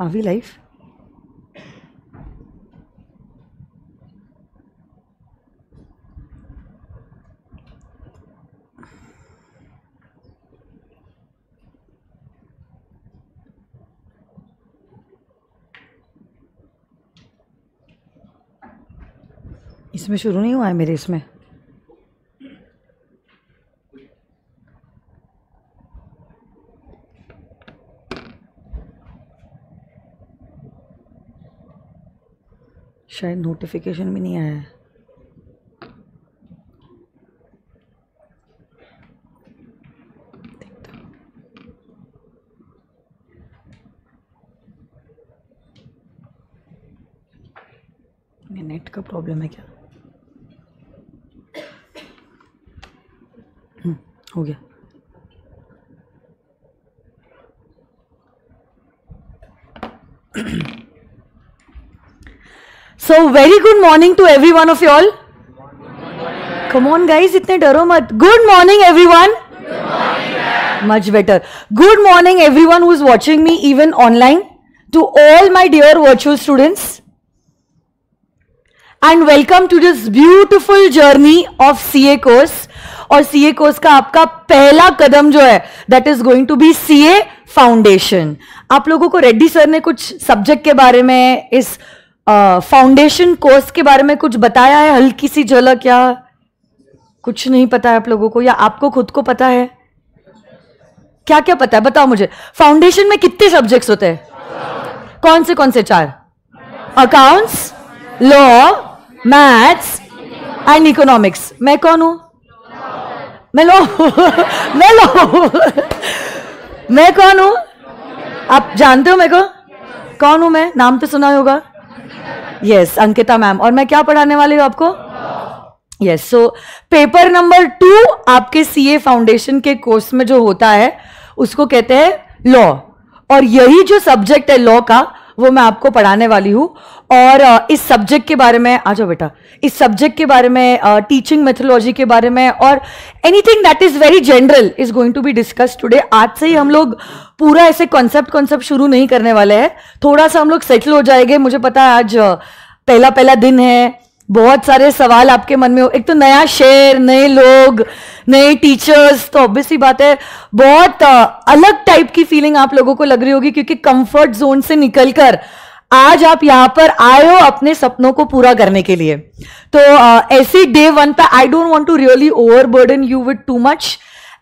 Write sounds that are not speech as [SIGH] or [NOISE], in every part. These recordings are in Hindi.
Are we live? इसमें शुरू नहीं हुआ है मेरे इसमें शायद नोटिफिकेशन भी नहीं आया है नेट का प्रॉब्लम है क्या so very good morning to everyone of you'll come on guys इतने डरो मत good morning everyone much better good morning everyone who is watching me even online to all my dear virtual students and welcome to this beautiful journey of C A course और सी ए कोर्स का आपका पहला कदम जो है that is going to be C A foundation आप लोगों को रेड्डी सर ने कुछ सब्जेक्ट के बारे में इस फाउंडेशन कोर्स के बारे में कुछ बताया है हल्की सी झलक या कुछ नहीं पता है आप लोगों को या आपको खुद को पता है क्या क्या पता है बताओ मुझे फाउंडेशन में कितने सब्जेक्ट्स होते हैं कौन से कौन से चार accounts law maths and economics मैं कौन हूं मैं लो मैं लो मैं कौन हूं आप जानते हो मेरे को कौन हूं मैं नाम तो सुना होगा यस अंकिता मैम और मैं क्या पढ़ाने वाली हूँ आपको yes so paper number two आपके सी ए फाउंडेशन के कोर्स में जो होता है उसको कहते हैं लॉ और यही जो सब्जेक्ट है लॉ का वो मैं आपको पढ़ाने वाली हूँ और इस सब्जेक्ट के बारे में आ जाओ बेटा इस सब्जेक्ट के बारे में टीचिंग मेथोलॉजी के बारे में और anything that is very general is going to be discuss today आज से ही हम लोग पूरा ऐसे कॉन्सेप्ट कॉन्सेप्ट शुरू नहीं करने वाले हैं थोड़ा सा हम लोग सेटल हो जाएंगे मुझे पता है आज पहला पहला दिन है बहुत सारे सवाल आपके मन में हो एक तो नया शेयर नए लोग नए टीचर्स तो ऑब्वियसली बात है बहुत अलग टाइप की फीलिंग आप लोगों को लग रही होगी क्योंकि कंफर्ट जोन से निकलकर आज आप यहां पर आए हो अपने सपनों को पूरा करने के लिए तो ऐसे डे वन पे I don't want to really overburden you with too much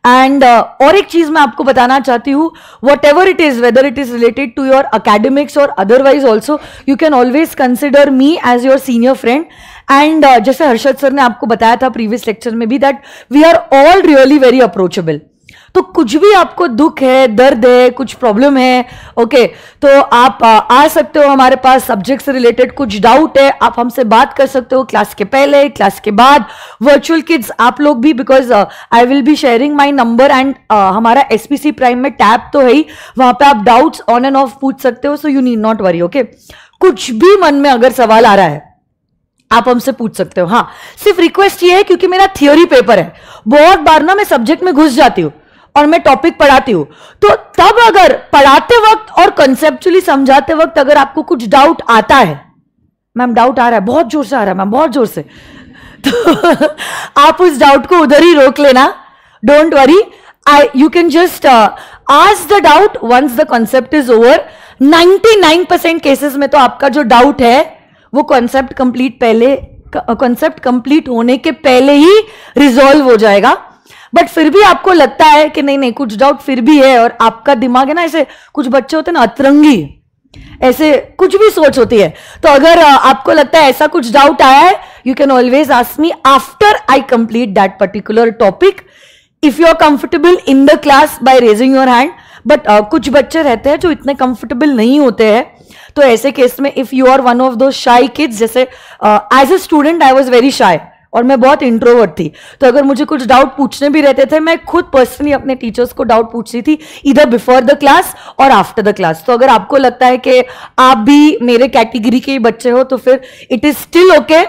and uh, और एक चीज मैं आपको बताना चाहती हूँ whatever it is whether it is related to your academics और otherwise also you can always consider me as your senior friend and जैसे हर्षद सर ने आपको बताया था प्रीवियस लेक्चर में भी that we are all really very approachable तो कुछ भी आपको दुख है दर्द है कुछ प्रॉब्लम है ओके तो आप आ, आ सकते हो हमारे पास सब्जेक्ट से रिलेटेड कुछ डाउट है आप हमसे बात कर सकते हो क्लास के पहले क्लास के बाद वर्चुअल किड्स आप लोग भी because I will be sharing my number and हमारा एसपीसी प्राइम में टैब तो है ही वहां पर आप डाउट्स ऑन एंड ऑफ पूछ सकते हो so you need not worry okay कुछ भी मन में अगर सवाल आ रहा है आप हमसे पूछ सकते हो हाँ सिर्फ रिक्वेस्ट ये है क्योंकि मेरा थियोरी पेपर है बहुत बार ना मैं सब्जेक्ट में घुस जाती हूँ और मैं टॉपिक पढ़ाती हूँ तो तब अगर पढ़ाते वक्त और कंसेप्चुअली समझाते वक्त अगर आपको कुछ डाउट आता है मैम डाउट आ रहा है बहुत जोर से आ रहा है मैम बहुत जोर से [LAUGHS] तो आप उस डाउट को उधर ही रोक लेना don't worry I you can just ask the doubt once the concept is over 99 percent cases में तो आपका जो डाउट है वो कॉन्सेप्ट कंप्लीट पहले कॉन्सेप्ट कंप्लीट होने के पहले ही रिजॉल्व हो जाएगा बट फिर भी आपको लगता है कि नहीं नहीं कुछ डाउट फिर भी है और आपका दिमाग है ना ऐसे कुछ बच्चे होते हैं ना अतरंगी ऐसे कुछ भी सोच होती है तो अगर आपको लगता है ऐसा कुछ डाउट आया है you can always ask me after I complete that particular topic if you are comfortable in the class by raising your hand but कुछ बच्चे रहते हैं जो इतने कंफर्टेबल नहीं होते हैं तो ऐसे केस में if you are one of those shy kids जैसे as a student I was very shy और मैं बहुत इंट्रोवर्ट थी तो अगर मुझे कुछ डाउट पूछने भी रहते थे मैं खुद पर्सनली अपने टीचर्स को डाउट पूछती थी इधर बिफोर द क्लास और आफ्टर द क्लास तो अगर आपको लगता है कि आप भी मेरे कैटेगरी के बच्चे हो तो फिर it is still okay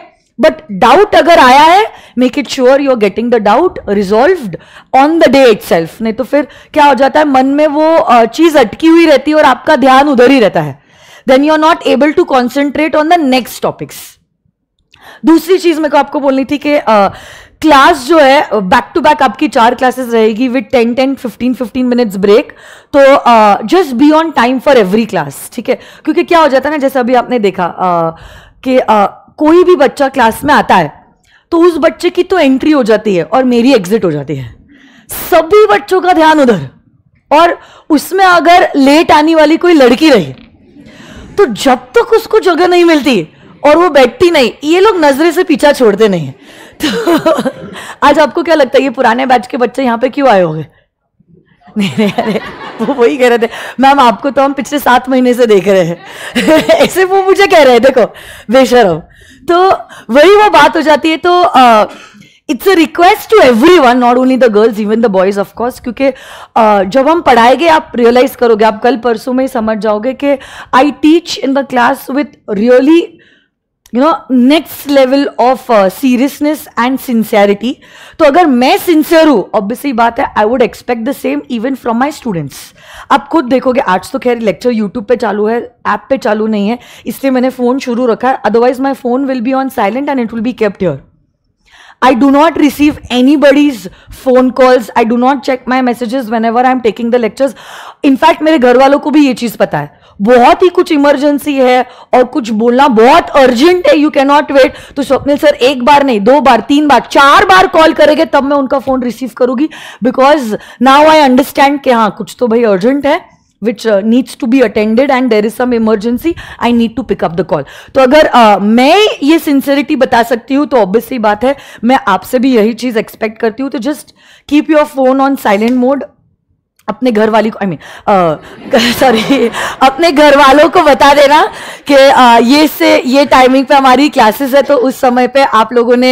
but doubt अगर आया है make it sure you are getting the doubt resolve on the day itself नहीं तो फिर क्या हो जाता है मन में वो चीज अटकी हुई रहती है और आपका ध्यान उधर ही रहता है then you are not able to concentrate on the next topics दूसरी चीज मेरे को आपको बोलनी थी कि क्लास जो है बैक टू बैक आपकी चार क्लासेस रहेगी with ten ten fifteen fifteen minutes break तो just be on time for every class ठीक है क्योंकि क्या हो जाता है ना जैसे अभी आपने देखा uh, कि uh, कोई भी बच्चा क्लास में आता है तो उस बच्चे की तो एंट्री हो जाती है और मेरी एग्जिट हो जाती है सभी बच्चों का ध्यान उधर और उसमें अगर लेट आने वाली कोई लड़की रही तो जब तक उसको जगह नहीं मिलती और वो बैठती नहीं ये लोग नजरे से पीछा छोड़ते नहीं [LAUGHS] तो आज आपको क्या लगता है ये पुराने बैच के बच्चे यहाँ पे क्यों आए होंगे नहीं नहीं अरे वो वही कह रहे थे मैम आपको तो हम पिछले सात महीने से देख रहे हैं [LAUGHS] ऐसे वो मुझे कह रहे हैं देखो बेशरम तो वही वो बात हो जाती है तो ah, it's a request to everyone not only the girls even the boys of course क्योंकि जब हम पढ़ाएंगे आप रियलाइज करोगे आप कल परसों में समझ जाओगे कि I teach in the class with really you know next level of seriousness and sincerity तो अगर मैं सिंसियर हूँ ऑब्वियसली बात है I would expect the same even from my students आप खुद देखोगे आज तो खैर लेक्चर यूट्यूब पे चालू है ऐप पे चालू नहीं है इसलिए मैंने फ़ोन शुरू रखा है otherwise my phone will be on silent and it will be kept your I do not receive anybody's phone calls. I do not check my messages whenever I taking the lectures. In fact, मेरे घर वालों को भी ये चीज पता है बहुत ही कुछ इमरजेंसी है और कुछ बोलना बहुत अर्जेंट है यू नॉट वेट तो स्वप्निल सर एक बार नहीं दो बार तीन बार चार बार कॉल करेंगे तब मैं उनका फोन रिसीव करूंगी बिकॉज नाउ आई अंडरस्टैंड कि हाँ कुछ तो भाई अर्जेंट है which uh, needs to be attended and there is some emergency I need to pick up the call तो अगर uh, मैं ये sincerity बता सकती हूँ तो obviously बात है मैं आपसे भी यही चीज़ expect करती हूँ तो just keep your phone on silent mode अपने घर वाली को आई मीन सॉरी अपने घर वालों को बता देना कि ये से ये टाइमिंग पे हमारी क्लासेस है तो उस समय पे आप लोगों ने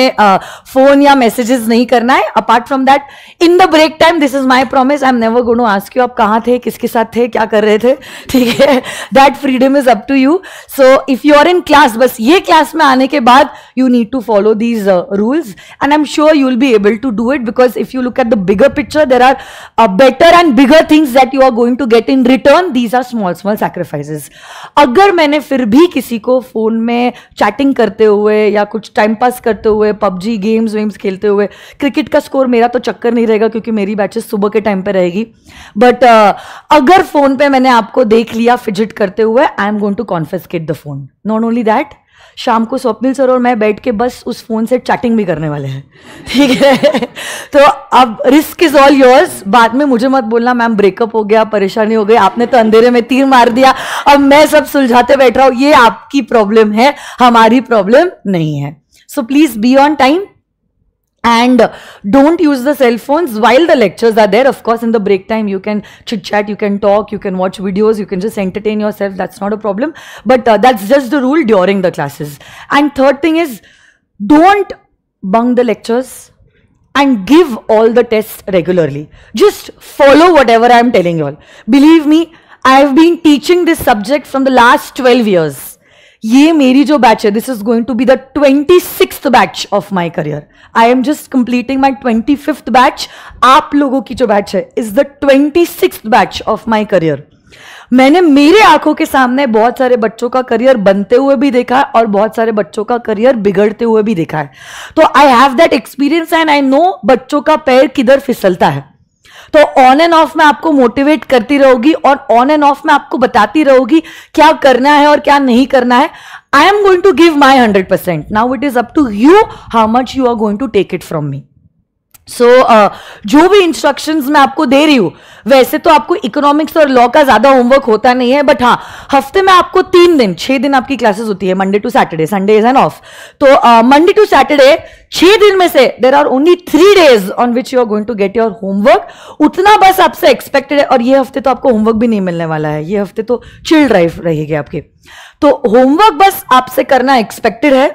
फोन या मैसेजेस नहीं करना है apart from that in the break time this is my promise I am never gonna ask you आप कहाँ थे किसके साथ थे क्या कर रहे थे ठीक है that freedom is up to you so if you are in class बस ये क्लास में आने के बाद you need to follow these uh, rules and i'm sure you'll be able to do it because if you look at the bigger picture there are a uh, better and bigger things that you are going to get in return these are small small sacrifices agar maine fir bhi kisi ko phone mein chatting karte hue ya kuch time pass karte hue pubg games games khelte hue cricket ka score mera to chakkar nahi rahega kyunki meri batches subah ke time pe rahegi but uh, agar phone pe maine aapko dekh liya fidget karte hue i am going to confiscate the phone not only that शाम को स्वप्निल सर और मैं बैठ के बस उस फ़ोन से चैटिंग भी करने वाले हैं ठीक है [LAUGHS] तो अब रिस्क इज़ ऑल योर्स बाद में मुझे मत बोलना मैम ब्रेकअप हो गया परेशानी हो गई आपने तो अंधेरे में तीर मार दिया अब मैं सब सुलझाते बैठ रहा हूं ये आपकी प्रॉब्लम है हमारी प्रॉब्लम नहीं है so please be on time and don't use the cell phones while the lectures are there of course in the break time you can chit chat you can talk you can watch videos you can just entertain yourself that's not a problem but uh, that's just the rule during the classes and third thing is don't bunk the lectures and give all the tests regularly just follow whatever i'm telling you all believe me i've been teaching this subject from the last 12 years ये मेरी जो बैच है this is going to be the twenty six batch of my career I am just completing my twenty fifth batch आप लोगों की जो बैच है is the twenty six batch of my career मैंने मेरे आंखों के सामने बहुत सारे बच्चों का करियर बनते हुए भी देखा है और बहुत सारे बच्चों का करियर बिगड़ते हुए भी देखा है तो I have that experience and I know बच्चों का पैर किधर फिसलता है तो ऑन एंड ऑफ में आपको मोटिवेट करती रहूंगी और ऑन एंड ऑफ में आपको बताती रहूंगी क्या करना है और क्या नहीं करना है I am going to give my hundred percent now it is up to you how much you are going to take it from me so so, uh, जो भी इंस्ट्रक्शंस मैं आपको दे रही हूँ वैसे तो आपको इकोनॉमिक्स और लॉ का ज़्यादा होमवर्क होता नहीं है बट हाँ हफ्ते में आपको तीन दिन छह दिन आपकी क्लासेस होती है Monday to Saturday Sunday is an off तो मंडे टू सैटरडे छह दिन में से there are only three days on which you are going to get your homework उतना बस आपसे एक्सपेक्टेड है और ये हफ्ते तो आपको होमवर्क भी नहीं मिलने वाला है ये हफ्ते तो चिल ड्राइव रहेगी आपके तो होमवर्क बस आपसे करना एक्सपेक्टेड है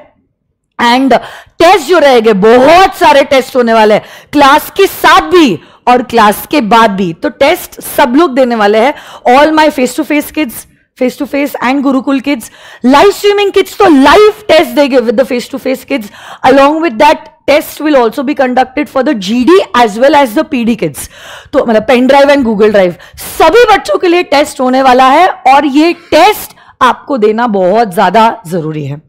एंड टेस्ट जो रहेंगे बहुत सारे टेस्ट होने वाले हैं क्लास के साथ भी और क्लास के बाद भी तो टेस्ट सब लोग देने वाले हैं all my face to face kids face to face and Gurukul kids live streaming kids तो लाइव टेस्ट देंगे with the face to face kids along with that test will also be conducted for the GD as well as the PD kids तो मतलब pen drive and Google drive सभी बच्चों के लिए टेस्ट होने वाला है और ये टेस्ट आपको देना बहुत ज्यादा जरूरी है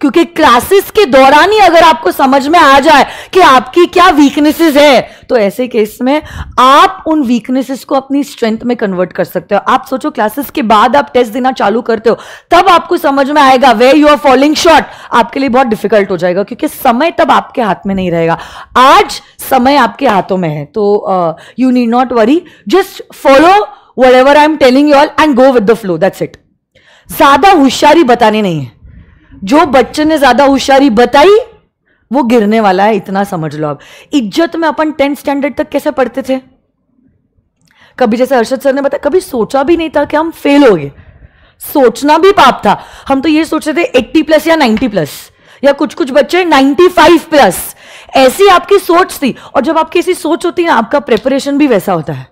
क्योंकि क्लासेस के दौरान ही अगर आपको समझ में आ जाए कि आपकी क्या वीकनेसेस है तो ऐसे केस में आप उन वीकनेसेस को अपनी स्ट्रेंथ में कन्वर्ट कर सकते हो आप सोचो क्लासेस के बाद आप टेस्ट देना चालू करते हो तब आपको समझ में आएगा way you are following short आपके लिए बहुत डिफिकल्ट हो जाएगा क्योंकि समय तब आपके हाथ में नहीं रहेगा आज समय आपके हाथों में है तो you need not worry just follow whatever I am telling you all and go with the flow that's it ज्यादा होशियारी बताने नहीं है जो बच्चे ने ज्यादा होशियारी बताई वो गिरने वाला है इतना समझ लो आप इज्जत में अपन टेंथ स्टैंडर्ड तक कैसे पढ़ते थे कभी जैसे अर्षद सर ने बताया कभी सोचा भी नहीं था कि हम फेल हो गए सोचना भी पाप था हम तो ये रहे थे 80 प्लस या 90 प्लस या कुछ कुछ बच्चे 95 प्लस ऐसी आपकी सोच थी और जब आपकी ऐसी सोच होती है ना आपका प्रिपरेशन भी वैसा होता है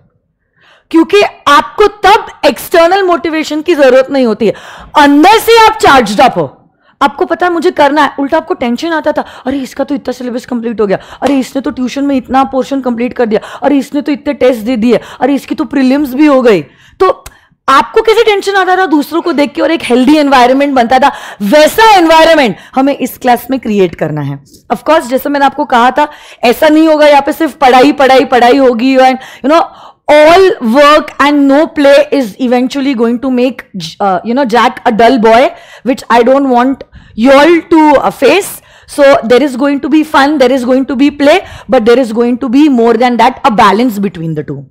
क्योंकि आपको तब एक्सटर्नल मोटिवेशन की जरूरत नहीं होती है अंदर से आप चार्ज अप हो आपको पता है मुझे करना है उल्टा आपको टेंशन आता था अरे इसका तो इतना सिलेबस कंप्लीट हो गया अरे इसने तो ट्यूशन में इतना पोर्शन कंप्लीट कर दिया अरे इसने तो इतने टेस्ट दे दिए अरे इसकी तो प्रिलियम्स भी हो गई तो आपको कैसे टेंशन आता था दूसरों को देख के और एक हेल्दी एनवायरनमेंट बनता था वैसा एनवायरनमेंट हमें इस क्लास में क्रिएट करना है ऑफ कोर्स जैसे मैंने आपको कहा था ऐसा नहीं होगा यहाँ पे सिर्फ पढ़ाई पढ़ाई पढ़ाई होगी and you know all work and no play is eventually going to make uh, you know jack a dull boy which i don't want y'all to uh, face so there is going to be fun there is going to be play but there is going to be more than that a balance between the two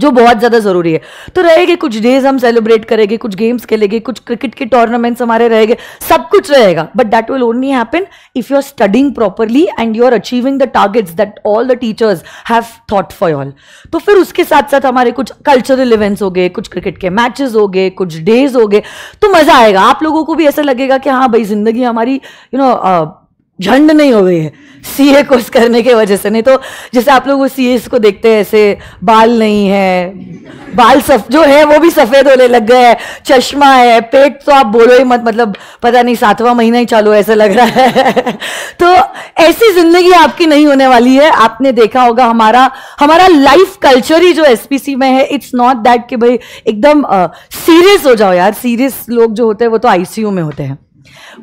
जो बहुत ज़्यादा ज़रूरी है तो रहेगी कुछ डेज हम सेलिब्रेट करेंगे कुछ गेम्स खेलेंगे कुछ क्रिकेट के टूर्नामेंट्स हमारे रहेंगे सब कुछ रहेगा but that will only happen if you are studying properly and you are achieving the targets that all the teachers have thought for all तो फिर उसके साथ साथ हमारे कुछ कल्चरल इवेंट्स हो गए कुछ क्रिकेट के मैचेस हो गए कुछ डेज हो गए तो मज़ा आएगा आप लोगों को भी ऐसा लगेगा कि हाँ भाई ज़िंदगी हमारी you you know know, uh, झंड नहीं हो गई है सी ए कोर्स करने के वजह से नहीं तो जैसे आप लोग वो सी एस को देखते हैं ऐसे बाल नहीं है बाल सफ जो है वो भी सफ़ेद होने लग गए हैं चश्मा है पेट तो आप बोलो ही मत मतलब पता नहीं सातवां महीना ही चालू ऐसा लग रहा है [LAUGHS] तो ऐसी ज़िंदगी आपकी नहीं होने वाली है आपने देखा होगा हमारा हमारा लाइफ कल्चर ही जो एस में है इट्स नॉट दैट कि भाई एकदम सीरियस हो जाओ यार सीरियस लोग जो होते हैं वो तो आईसीयू में होते हैं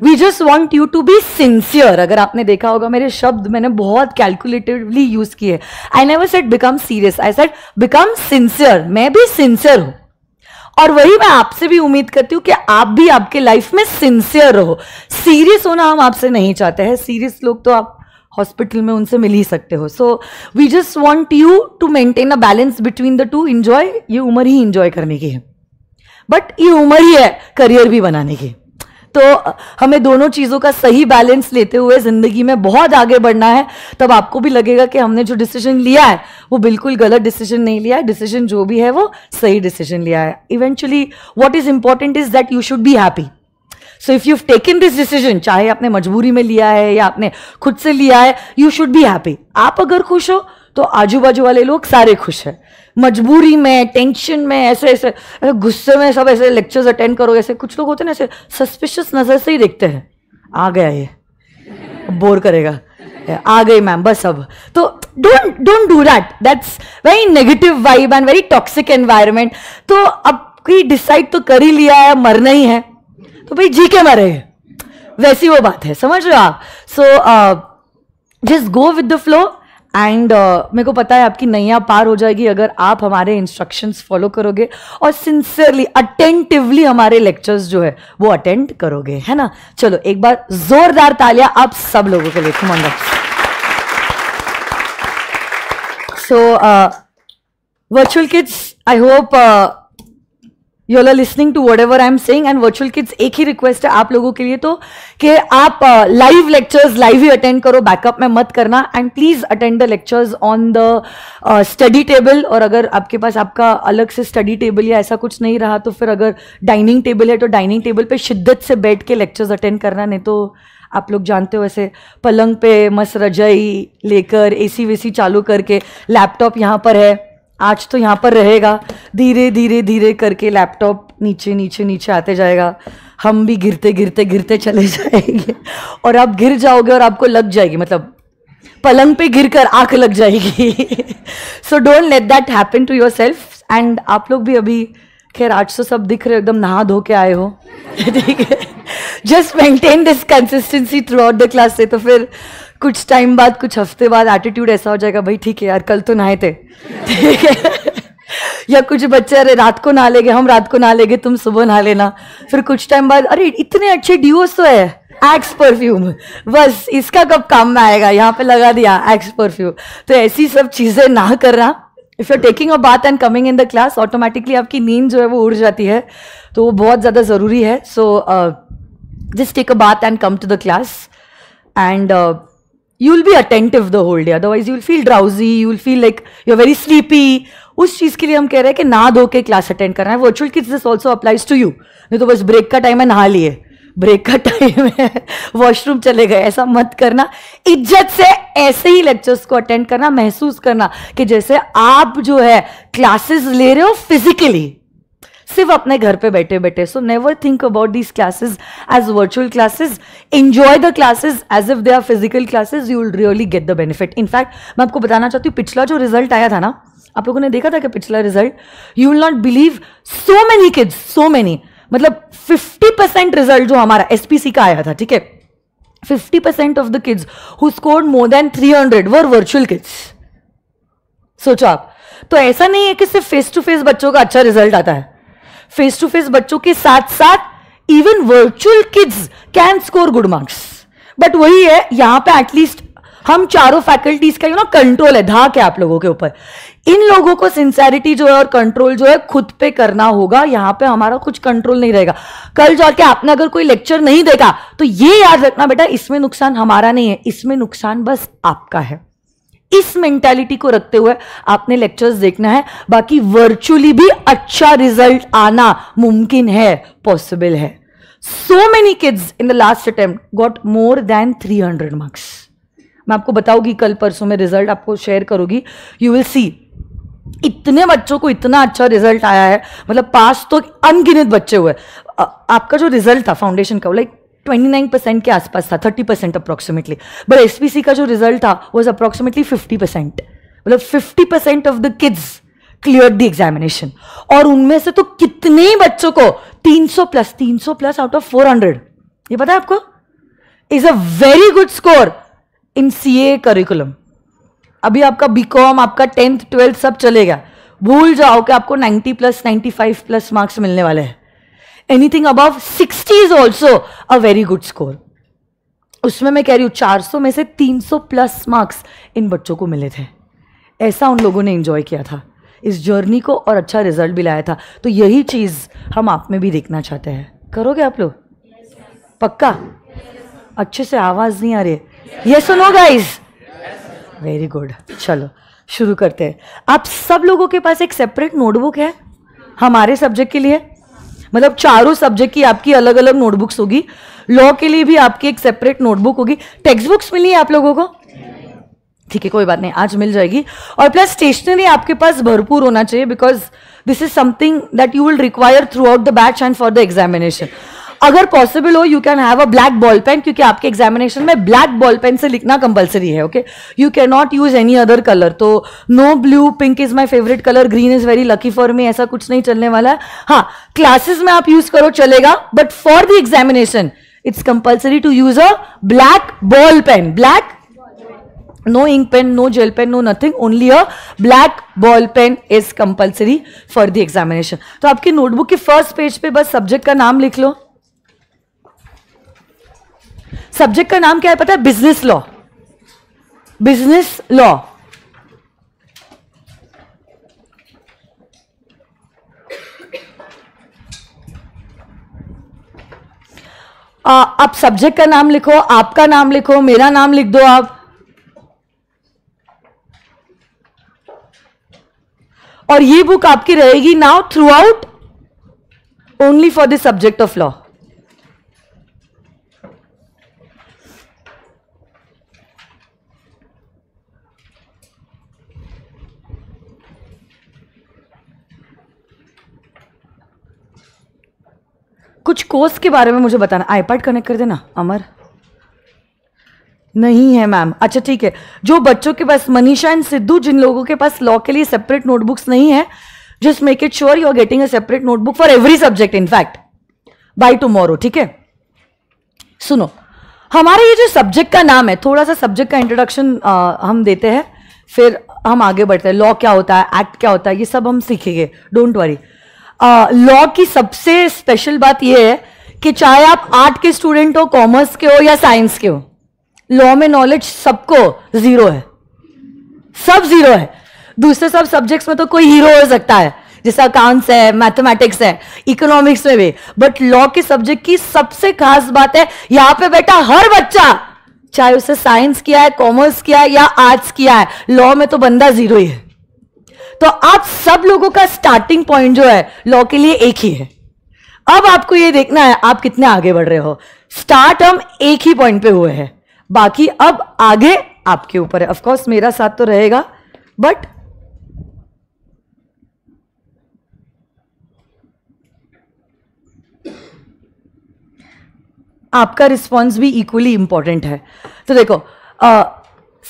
we just want you to be sincere अगर आपने देखा होगा मेरे शब्द मैंने बहुत कैलकुलेटिवली यूज किए I never said become serious I said become sincere मैं भी सिंसियर हूं और वही मैं आपसे भी उम्मीद करती हूं कि आप भी आपके लाइफ में सिंसियर रहो सीरियस होना हम आपसे नहीं चाहते हैं सीरियस लोग तो आप हॉस्पिटल में उनसे मिल ही सकते हो so we just want you to maintain a balance between the two enjoy ये उम्र ही इंजॉय करने की है बट ये उम्र ही है करियर भी बनाने की तो हमें दोनों चीज़ों का सही बैलेंस लेते हुए ज़िंदगी में बहुत आगे बढ़ना है तब आपको भी लगेगा कि हमने जो डिसीजन लिया है वो बिल्कुल गलत डिसीजन नहीं लिया है डिसीजन जो भी है वो सही डिसीजन लिया है eventually what is important is that you should be happy so if you taken this decision चाहे आपने मजबूरी में लिया है या आपने खुद से लिया है यू शुड बी हैप्पी आप अगर खुश हो तो आजू बाजू वाले लोग सारे खुश हैं मजबूरी में टेंशन में ऐसे ऐसे ऐसे गुस्से में सब ऐसे लेक्चर्स अटेंड करो ऐसे कुछ लोग होते हैं ना ऐसे सस्पिशियस नज़र से ही देखते हैं आ गया ये बोर करेगा आ गई मैम बस अब तो don't don't do that that's very negative vibe and very toxic environment तो अब कोई डिसाइड तो कर ही लिया है मरना ही है तो भाई जी के मरे वैसी वो बात है समझ रहे हो आप so just go with the flow and uh, मेरे को पता है आपकी नैया पार हो जाएगी अगर आप हमारे इंस्ट्रक्शंस फॉलो करोगे और सिंसियरली अटेंटिवली हमारे लेक्चर्स जो है वो अटेंड करोगे है ना चलो एक बार जोरदार तालियां आप सब लोगों के लिए so virtual kids I hope you are listening to whatever I am saying and virtual kids एक ही रिक्वेस्ट है आप लोगों के लिए तो कि आप लाइव लेक्चर्स लाइव ही अटेंड करो बैकअप में मत करना and please attend the lectures on the study table और अगर आपके पास आपका अलग से स्टडी टेबल या ऐसा कुछ नहीं रहा तो फिर अगर डाइनिंग टेबल है तो डाइनिंग टेबल पर शिद्दत से बैठ के लेक्चर्स अटेंड करना नहीं तो आप लोग जानते हो ऐसे पलंग पे मस रजाई लेकर ए सी वे सी चालू करके लैपटॉप यहाँ पर है आज तो यहाँ पर रहेगा धीरे धीरे धीरे करके लैपटॉप नीचे नीचे नीचे आते जाएगा हम भी गिरते गिरते गिरते चले [LAUGHS] जाएंगे और आप गिर जाओगे और आपको लग जाएगी मतलब पलंग पे गिर कर आँख लग जाएगी so don't let that happen to yourself and आप लोग भी अभी खैर आज तो सब दिख रहे हो एकदम नहा धो के आए हो [LAUGHS] ठीक है just maintain this consistency throughout the class से तो फिर कुछ टाइम बाद कुछ हफ्ते बाद एटीट्यूड ऐसा हो जाएगा भाई ठीक है यार कल तो नहाए थे ठीक है या कुछ बच्चे अरे रात को नहा लेंगे हम रात को नहा लेंगे तुम सुबह नहा लेना फिर कुछ टाइम बाद अरे इतने अच्छे ड्यूस तो है एक्स परफ्यूम बस इसका कब काम में आएगा यहाँ पे लगा दिया एक्स परफ्यूम तो ऐसी सब चीज़ें ना करना if you are taking a bath and coming in the class automatically आपकी नींद जो है वो उड़ जाती है तो वो बहुत ज़्यादा ज़रूरी है so just take a bath and come to the class and you will the whole day otherwise you will feel drowsy you will feel like you are very sleepy उस चीज के लिए हम कह रहे हैं कि ना धो के क्लास अटेंड करना है virtual kids this also applies to you नहीं तो बस ब्रेक का टाइम है नहा लिए ब्रेक का टाइम है वॉशरूम चले गए ऐसा मत करना इज्जत से ऐसे ही लेक्चर्स को अटेंड करना महसूस करना कि जैसे आप जो है क्लासेस ले रहे हो फिजिकली सिर्फ अपने घर पे बैठे बैठे so never think about these classes as virtual classes enjoy the classes as if they are physical classes you will really get the benefit in fact मैं आपको बताना चाहती हूँ पिछला जो रिजल्ट आया था ना आप लोगों ने देखा था कि पिछला result you will not believe so many kids so many मतलब 50 परसेंट रिजल्ट जो हमारा एसपीसी का आया था ठीक है 50 percent of the kids who scored more than 300 वर वर्चुअल किड्स सोचो आप तो ऐसा नहीं है कि सिर्फ फेस टू फेस बच्चों का अच्छा रिजल्ट आता है फेस टू फेस बच्चों के साथ साथ even virtual kids can score good marks but वही है यहां पे एटलीस्ट हम चारों फैकल्टीज का यू नो कंट्रोल है धाक है आप लोगों के ऊपर इन लोगों को सिंसेरिटी जो है और कंट्रोल जो है खुद पे करना होगा यहां पे हमारा कुछ कंट्रोल नहीं रहेगा कल जाके आपने अगर कोई लेक्चर नहीं देखा तो ये याद रखना बेटा इसमें नुकसान हमारा नहीं है इसमें नुकसान बस आपका है इस मेंटालिटी को रखते हुए आपने लेक्चर्स देखना है बाकी वर्चुअली भी अच्छा रिजल्ट आना मुमकिन है पॉसिबल है so many kids in the last attempt got more than 300 marks मैं आपको बताऊंगी कल परसों में रिजल्ट आपको शेयर करूंगी यू विल सी इतने बच्चों को इतना अच्छा रिजल्ट आया है मतलब पास तो अनगिनत बच्चे हुए आपका जो रिजल्ट था फाउंडेशन का लाइक 29% के आसपास था 30% परसेंट अप्रॉक्सीमेटली बट एस का जो रिजल्ट था वॉज अप्रॉक्सीमेटली 50 परसेंट मतलब 50 percent of the kids clear the examination और उनमें से तो कितने बच्चों को 300 प्लस 300 प्लस आउट ऑफ 400 ये पता है आपको is a very good score in C A curriculum अभी आपका बी कॉम आपका टेंथ ट्वेल्थ सब चलेगा भूल जाओ कि आपको 90 प्लस 95 प्लस मार्क्स मिलने वाले हैं anything above sixty is also a very good score उसमें मैं कह रही हूँ सौ में से तीन सौ प्लस मार्क्स इन बच्चों को मिले थे ऐसा उन लोगों ने इन्जॉय किया था इस जर्नी को और अच्छा रिजल्ट भी लाया था तो यही चीज़ हम आप में भी देखना चाहते हैं करोगे आप लोग yes, पक्का yes, अच्छे से आवाज़ नहीं आ रही ये सुनो गाइज वेरी गुड चलो शुरू करते हैं आप सब लोगों के पास एक सेपरेट नोटबुक है हमारे सब्जेक्ट के लिए मतलब चारों सब्जेक्ट की आपकी अलग अलग नोटबुक्स होगी लॉ के लिए भी आपकी एक सेपरेट नोटबुक होगी टेक्स्ट बुक्स मिली है आप लोगों को ठीक है कोई बात नहीं आज मिल जाएगी और प्लस स्टेशनरी आपके पास भरपूर होना चाहिए because this is something that you will require throughout the batch and for the examination अगर पॉसिबल हो you can have a black ball pen क्योंकि आपके एग्जामिनेशन में ब्लैक बॉल पेन से लिखना कंपलसरी है okay you can not use any other colour तो no blue pink is my favourite colour green is very lucky for me ऐसा कुछ नहीं चलने वाला है हाँ क्लासेस में आप यूज करो चलेगा but for the examination it's compulsory to use a black ball pen black no ink pen no gel pen no nothing only a black ball pen is compulsory for the examination तो आपकी नोटबुक के फर्स्ट पेज पे बस सब्जेक्ट का नाम लिख लो सब्जेक्ट का नाम क्या है पता है बिजनेस लॉ बिजनेस लॉ आप सब्जेक्ट का नाम लिखो आपका नाम लिखो मेरा नाम लिख दो आप और ये बुक आपकी रहेगी now throughout only for the subject of law कुछ कोर्स के बारे में मुझे बताना आईपैड कनेक्ट कर देना अमर नहीं है मैम अच्छा ठीक है जो बच्चों के पास मनीषा एंड सिद्धू जिन लोगों के पास लॉ के लिए सेपरेट नोटबुक्स नहीं है just make it sure you are getting a separate notebook for every subject in fact by tomorrow ठीक है सुनो हमारे ये जो सब्जेक्ट का नाम है थोड़ा सा सब्जेक्ट का इंट्रोडक्शन हम देते हैं फिर हम आगे बढ़ते हैं लॉ क्या होता है एक्ट क्या होता है ये सब हम सीखेंगे डोंट वरी लॉ की सबसे स्पेशल बात यह है कि चाहे आप आर्ट के स्टूडेंट हो कॉमर्स के हो या साइंस के हो लॉ में नॉलेज सबको जीरो है सब जीरो है दूसरे सब सब्जेक्ट्स में तो कोई हीरो हो सकता है जैसे अकाउंट्स है मैथमेटिक्स है इकोनॉमिक्स में भी बट लॉ के सब्जेक्ट की सबसे खास बात है यहां पे बेटा हर बच्चा चाहे उसे साइंस किया है कॉमर्स किया है या आर्ट्स किया है लॉ में तो बंदा जीरो ही है तो आप सब लोगों का स्टार्टिंग पॉइंट जो है लॉ के लिए एक ही है अब आपको ये देखना है आप कितने आगे बढ़ रहे हो स्टार्ट हम एक ही पॉइंट पे हुए हैं बाकी अब आगे आपके ऊपर है ऑफकोर्स मेरा साथ तो रहेगा बट आपका रिस्पॉन्स भी इक्वली इंपॉर्टेंट है तो देखो आ,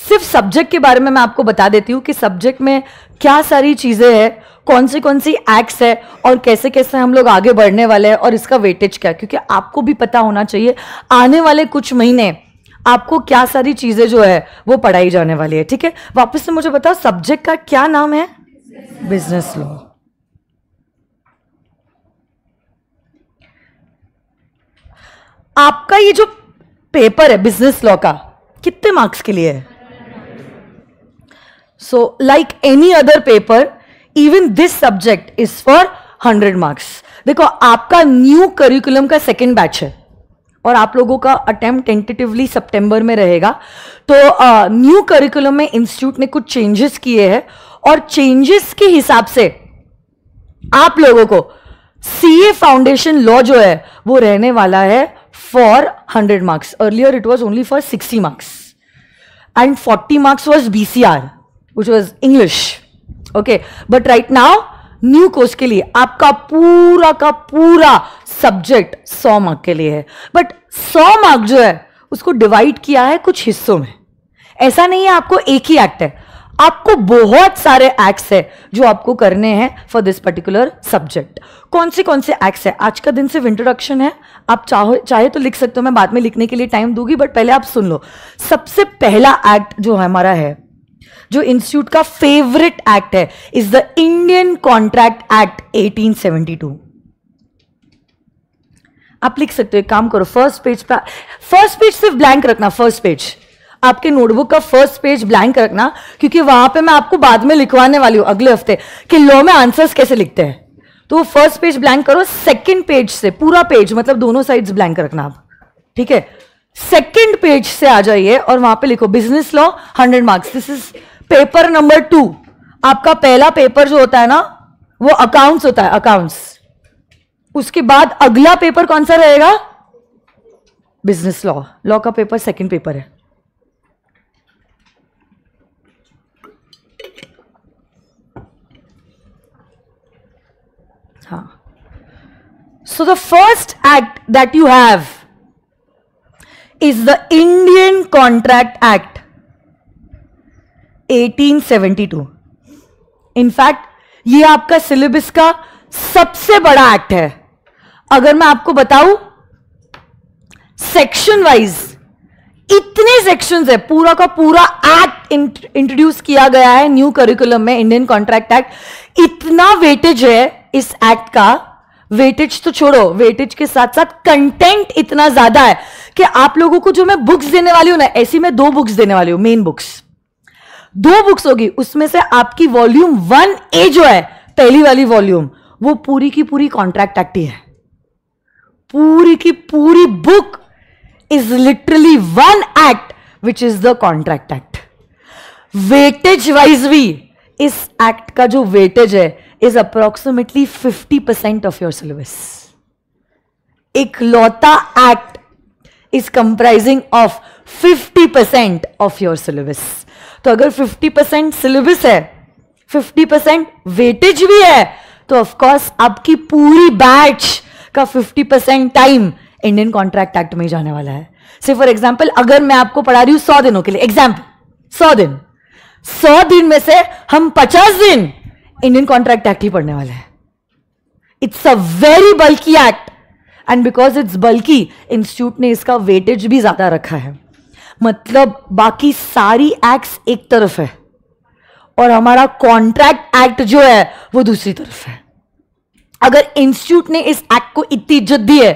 सिर्फ सब्जेक्ट के बारे में मैं आपको बता देती हूँ कि सब्जेक्ट में क्या सारी चीज़ें हैं कौन सी कौन सी एक्ट्स है और कैसे कैसे हम लोग आगे बढ़ने वाले हैं और इसका वेटेज क्या है क्योंकि आपको भी पता होना चाहिए आने वाले कुछ महीने आपको क्या सारी चीज़ें जो है वो पढ़ाई जाने वाली है ठीक है वापस से मुझे बताओ सब्जेक्ट का क्या नाम है बिजनेस लॉ आपका ये जो पेपर है बिजनेस लॉ का कितने मार्क्स के लिए है So, like any other paper, even this subject is for 100 marks. देखो आपका न्यू करिकुलम का सेकेंड बैच है और आप लोगों का अटेम्प्ट टेंटेटिवली सितंबर में रहेगा तो न्यू uh, करिकुलम में इंस्टीट्यूट ने कुछ चेंजेस किए हैं और चेंजेस के हिसाब से आप लोगों को सीए फाउंडेशन लॉ जो है वो रहने वाला है for 100 marks earlier it was only for 60 marks and 40 marks was BCR which was English. Okay, but right now new course के लिए आपका पूरा का पूरा सब्जेक्ट सौ मार्क के लिए है बट सौ मार्क जो है उसको डिवाइड किया है कुछ हिस्सों में ऐसा नहीं है आपको एक ही एक्ट है आपको बहुत सारे एक्ट्स है जो आपको करने हैं फॉर दिस पर्टिकुलर सब्जेक्ट कौन से कौन से एक्ट्स है आज का दिन सिर्फ इंट्रोडक्शन है आप चाहो चाहे तो लिख सकते हो मैं बाद में लिखने के लिए टाइम दूंगी बट पहले आप सुन लो सबसे पहला एक्ट जो हमारा है जो इंस्टीट्यूट का फेवरेट एक्ट है is the Indian contract act 1872 आप लिख सकते हो काम करो फर्स्ट पेज पर फर्स्ट पेज सिर्फ ब्लैंक रखना फर्स्ट पेज आपके नोटबुक का फर्स्ट पेज ब्लैंक रखना क्योंकि वहां पे मैं आपको बाद में लिखवाने वाली हूं अगले हफ्ते कि लॉ में आंसर्स कैसे लिखते हैं तो फर्स्ट पेज ब्लैंक करो सेकंड पेज से पूरा पेज मतलब दोनों साइड्स ब्लैंक रखना आप ठीक है सेकंड पेज से आ जाइए और वहां पे लिखो business law hundred marks this is paper number two आपका पहला पेपर जो होता है ना वो अकाउंट्स होता है अकाउंट्स उसके बाद अगला पेपर कौन सा रहेगा बिजनेस लॉ लॉ का पेपर सेकंड पेपर है हाँ so the first act that you have is the Indian contract act 1872 in fact ये आपका सिलेबस का सबसे बड़ा एक्ट है अगर मैं आपको बताऊं सेक्शन वाइज इतने सेक्शंस है पूरा का पूरा एक्ट इंट्रोड्यूस किया गया है न्यू करिकुलम में इंडियन कॉन्ट्रैक्ट एक्ट इतना वेटेज है इस एक्ट का वेटेज तो छोड़ो वेटेज के साथ साथ कंटेंट इतना ज्यादा है कि आप लोगों को जो मैं बुक्स देने वाली हूं ना ऐसी मैं दो बुक्स देने वाली हूं मेन बुक्स दो बुक्स होगी उसमें से आपकी वॉल्यूम वन ए जो है पहली वाली वॉल्यूम वो पूरी की पूरी कॉन्ट्रैक्ट एक्टी है पूरी की पूरी book is literally one act which is the contract act weightage wise भी इस एक्ट का जो वेटेज है is approximately fifty percent of your syllabus एक लौता act is comprising of fifty percent of your syllabus तो अगर 50 परसेंट सिलेबस है 50 परसेंट वेटेज भी है तो ऑफकोर्स आपकी पूरी बैच का 50 percent time Indian contract act में जाने वाला है से फॉर एग्जाम्पल अगर मैं आपको पढ़ा रही हूं सौ दिनों के लिए एग्जाम्पल सौ दिन सौ दिन में से हम पचास दिन इंडियन कॉन्ट्रैक्ट एक्ट ही पढ़ने वाले हैं इट्स अ वेरी बल्कि एक्ट एंड बिकॉज इट्स बल्कि इंस्टीट्यूट ने इसका वेटेज भी ज्यादा रखा है मतलब बाकी सारी एक्ट्स एक तरफ है और हमारा कॉन्ट्रैक्ट एक्ट जो है वो दूसरी तरफ है अगर इंस्टीट्यूट ने इस एक्ट को इतनी इज्जत दी है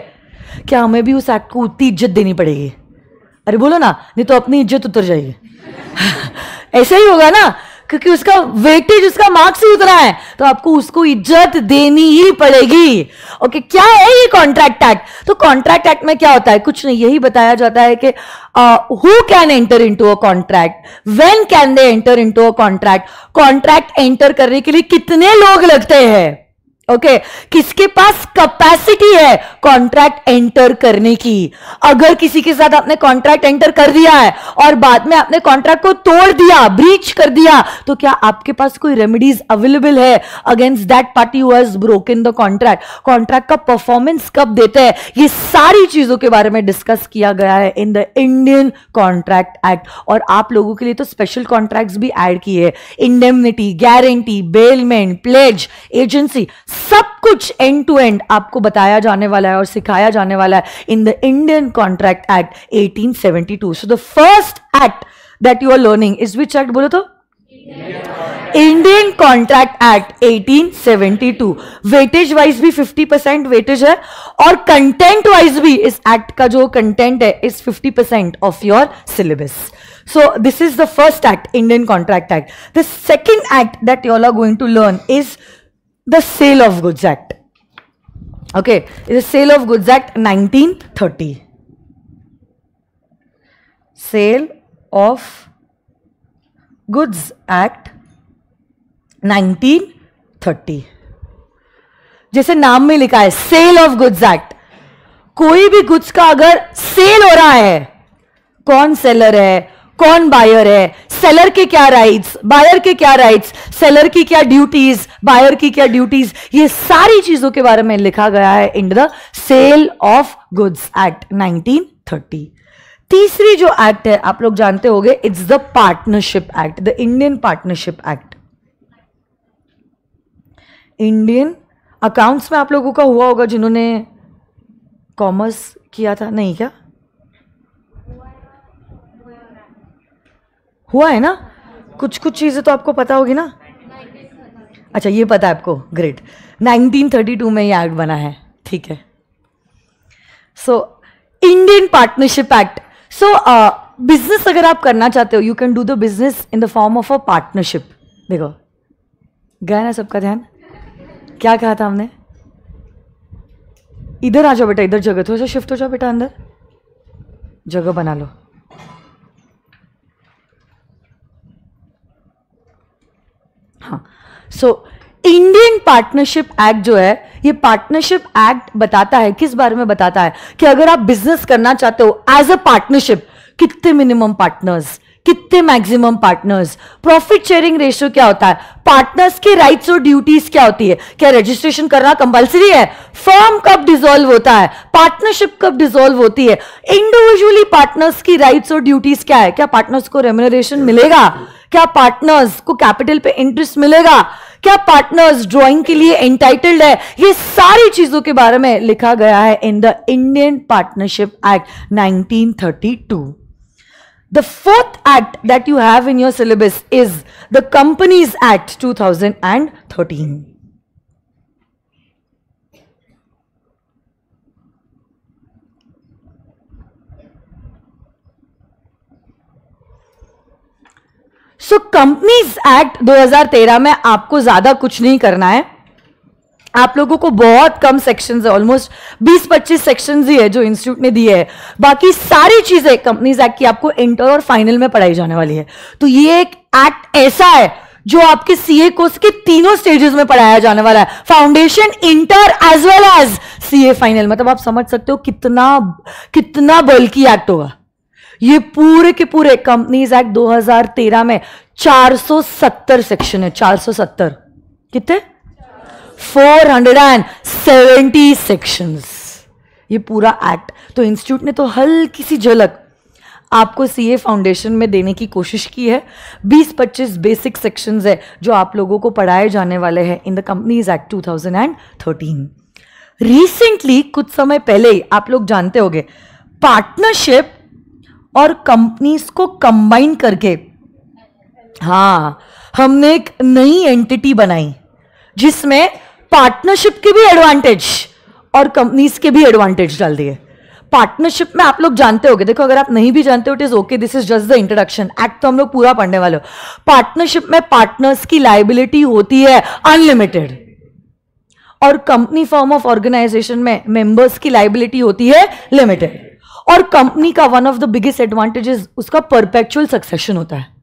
क्या हमें भी उस एक्ट को उतनी इज्जत देनी पड़ेगी अरे बोलो ना नहीं तो अपनी इज्जत उतर जाएगी [LAUGHS] ऐसा ही होगा ना क्योंकि उसका वेटेज उसका मार्क्स ही उतना है तो आपको उसको इज्जत देनी ही पड़ेगी ओके क्या है ये कॉन्ट्रैक्ट एक्ट तो कॉन्ट्रैक्ट एक्ट में क्या होता है कुछ नहीं यही बताया जाता है कि who can enter into a contract when can they enter into a contract contract enter करने के लिए कितने लोग लगते हैं ओके okay, किसके पास कैपेसिटी है कॉन्ट्रैक्ट एंटर करने की अगर किसी के साथ आपने कॉन्ट्रैक्ट एंटर कर दिया है और बाद में आपने कॉन्ट्रैक्ट को तोड़ दिया ब्रीच कर दिया तो क्या आपके पास कोई रेमेडीज अवेलेबल है against that party was broken the contract contract का परफॉर्मेंस कब देते हैं ये सारी चीजों के बारे में डिस्कस किया गया है in the Indian contract act और आप लोगों के लिए तो स्पेशल कॉन्ट्रैक्ट भी एड किए indemnity guarantee bailment pledge agency सब कुछ एंड टू एंड आपको बताया जाने वाला है और सिखाया जाने वाला है in the Indian contract act 1872 so the first act that you are learning is which act बोलो तो Indian contract act 1872 weightage wise भी 50 परसेंट वेटेज है और कंटेंट वाइज भी इस एक्ट का जो कंटेंट है is 50 percent of your syllabus so this is the first act Indian contract act the second act that you'll are going to learn is the Sale of Goods Act. Okay, the Sale of Goods Act 1930. Sale of Goods Act 1930. जैसे नाम में लिखा है सेल ऑफ गुड्स एक्ट कोई भी गुड्स का अगर सेल हो रहा है कौन सेलर है कौन बायर है सेलर के क्या राइट्स बायर के क्या राइट्स सेलर की क्या ड्यूटीज बायर की क्या ड्यूटीज ये सारी चीजों के बारे में लिखा गया है in the sale of goods act 1930 तीसरी जो एक्ट है आप लोग जानते होंगे it's the partnership act the Indian partnership act Indian accounts में आप लोगों का हुआ होगा जिन्होंने कॉमर्स किया था नहीं क्या हुआ है ना कुछ कुछ चीज़ें तो आपको पता होगी ना अच्छा ये पता है आपको ग्रेट 1932 में ये एक्ट बना है ठीक है so Indian partnership act so business अगर आप करना चाहते हो you can do the business in the form of a partnership देखो गया ना सबका ध्यान क्या कहा था हमने इधर आ जाओ बेटा इधर जगह थोड़ा सा शिफ्ट हो जाओ बेटा अंदर जगह बना लो हाँ सो इंडियन पार्टनरशिप एक्ट जो है ये पार्टनरशिप एक्ट बताता है किस बारे में बताता है कि अगर आप बिजनेस करना चाहते हो एज अ पार्टनरशिप कितने मिनिमम पार्टनर्स कितने maximum partners profit sharing ratio क्या होता है पार्टनर्स के राइट्स और ड्यूटीज क्या होती है क्या रजिस्ट्रेशन करना कंपलसरी है फर्म कब डिसॉल्व होता है पार्टनरशिप कब डिसॉल्व होती है इंडिविजुअली पार्टनर्स की राइट्स और ड्यूटीज क्या है क्या पार्टनर्स को रेमुनरेशन मिलेगा क्या पार्टनर्स को कैपिटल पे इंटरेस्ट मिलेगा क्या पार्टनर्स ड्राइंग के लिए एंटाइटल्ड है ये सारी चीजों के बारे में लिखा गया है in the Indian partnership act 1932 that you have in your syllabus is the companies act two thousand and thirteen so companies act 2013 में आपको ज्यादा कुछ नहीं करना है आप लोगों को बहुत कम सेक्शन है ऑलमोस्ट 20-25 सेक्शन ही है जो इंस्टीट्यूट ने दिए है बाकी सारी चीजें कंपनीज एक्ट की आपको इंटर और फाइनल में पढ़ाई जाने वाली है तो ये एक एक्ट ऐसा है जो आपके सीए कोर्स के तीनों स्टेजेस में पढ़ाया जाने वाला है foundation inter as well as CA final मतलब आप समझ सकते हो कितना कितना बल्कि एक्ट होगा ये पूरे के पूरे कंपनीज एक्ट 2013 में 470 सेक्शन है 470 कितने 470 सेक्शंस ये पूरा एक्ट तो इंस्टीट्यूट ने तो हल्की सी झलक आपको सीए फाउंडेशन में देने की कोशिश की है 20-25 बेसिक सेक्शंस है जो आप लोगों को पढ़ाए जाने वाले हैं in the companies act 2013 recently कुछ समय पहले ही आप लोग जानते होंगे पार्टनरशिप और कंपनीज को कंबाइन करके हाँ हमने एक नई एंटिटी बनाई जिसमें पार्टनरशिप के भी एडवांटेज और कंपनीज के भी एडवांटेज डाल दिए पार्टनरशिप में आप लोग जानते हो देखो अगर आप नहीं भी जानते हो it is okay this is just the introduction act तो हम लोग पूरा पढ़ने वाले हो पार्टनरशिप में पार्टनर्स की लाइबिलिटी होती है अनलिमिटेड और कंपनी फॉर्म ऑफ ऑर्गेनाइजेशन में मेंबर्स की लाइबिलिटी होती है लिमिटेड और कंपनी का one of the biggest advantages उसका परपेक्चुअल सक्सेशन होता है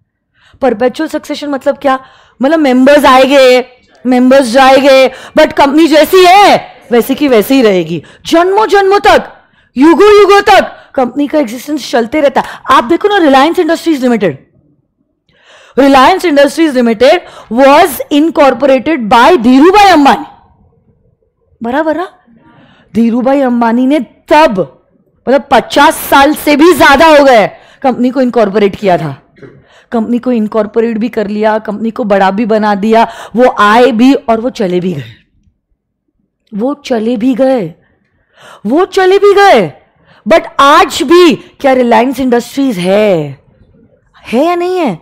परपेक्चुअल सक्सेशन मतलब क्या मतलब मेंबर्स गए मेंबर्स गए बट कंपनी जैसी है वैसी की वैसी ही रहेगी जन्मों जन्मों तक युगो युगो तक कंपनी का एग्जिस्टेंस चलते रहता है आप देखो ना Reliance Industries Limited Reliance Industries Limited was incorporated by भाई अंबानी बराबर धीरू भाई अंबानी ने तब मतलब पचास साल से भी ज्यादा हो गए कंपनी को इनकॉर्पोरेट किया था कंपनी को इनकॉर्पोरेट भी कर लिया कंपनी को बड़ा भी बना दिया वो आए भी और वो चले भी गए वो चले भी गए वो चले भी गए बट आज भी क्या रिलायंस इंडस्ट्रीज है है या नहीं है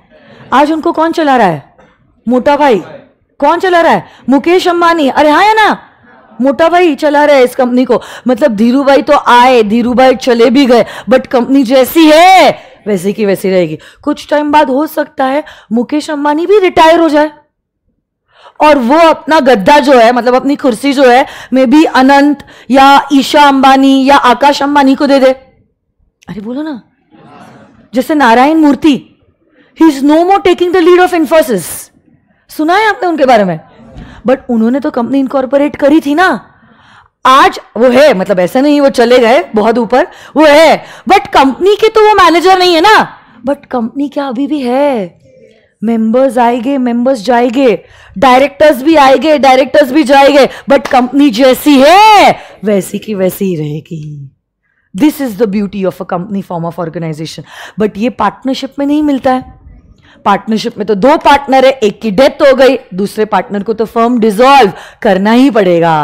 आज उनको कौन चला रहा है मोटा भाई कौन चला रहा है मुकेश अंबानी अरे हाँ या ना मोटा भाई चला रहा है इस कंपनी को मतलब धीरू भाई तो आए धीरू भाई चले भी गए बट कंपनी जैसी है वैसी की वैसी रहेगी कुछ टाइम बाद हो सकता है मुकेश अंबानी भी रिटायर हो जाए और वो अपना गद्दा जो है मतलब अपनी कुर्सी जो है मे बी अनंत या ईशा अंबानी या आकाश अंबानी को दे दे अरे बोलो ना जैसे Narayana Murthy he is no more taking the lead of Infosys सुना है आपने उनके बारे में बट उन्होंने तो कंपनी इनकॉर्पोरेट करी थी ना आज वो है मतलब ऐसा नहीं वो चले गए बहुत ऊपर वो है बट कंपनी के तो वो मैनेजर नहीं है ना बट कंपनी क्या अभी भी है मेंबर्स आएंगे मेंबर्स जाएंगे डायरेक्टर्स भी आएंगे डायरेक्टर्स भी जाएंगे बट कंपनी जैसी है वैसी की वैसी ही रहेगी this is the beauty of a company form of organisation but ये पार्टनरशिप में नहीं मिलता है पार्टनरशिप में तो दो पार्टनर है एक की डेथ हो गई दूसरे पार्टनर को तो फर्म डिजोल्व करना ही पड़ेगा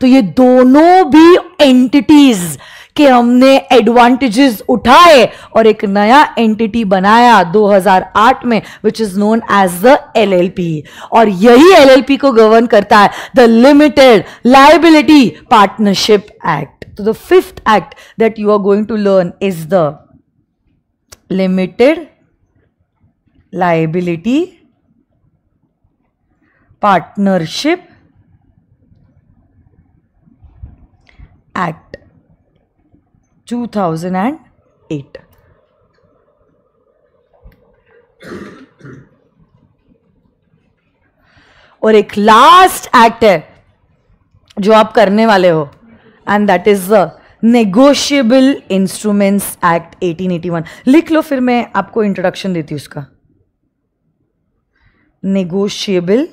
तो ये दोनों भी एंटिटीज के हमने एडवांटेजेस उठाए और एक नया एंटिटी बनाया 2008 में which is known as the LLP और यही एलएलपी को गवर्न करता है the limited liability partnership act तो the fifth act that you are going to learn is the limited liability partnership act 2008 और एक लास्ट एक्ट है जो आप करने वाले हो and that is the negotiable instruments act 1881 लिख लो फिर मैं आपको इंट्रोडक्शन देती हूँ उसका negotiable